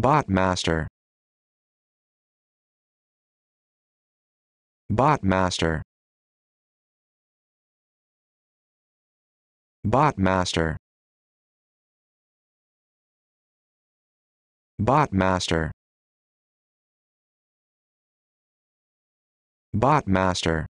Botmaster Botmaster Botmaster Botmaster Botmaster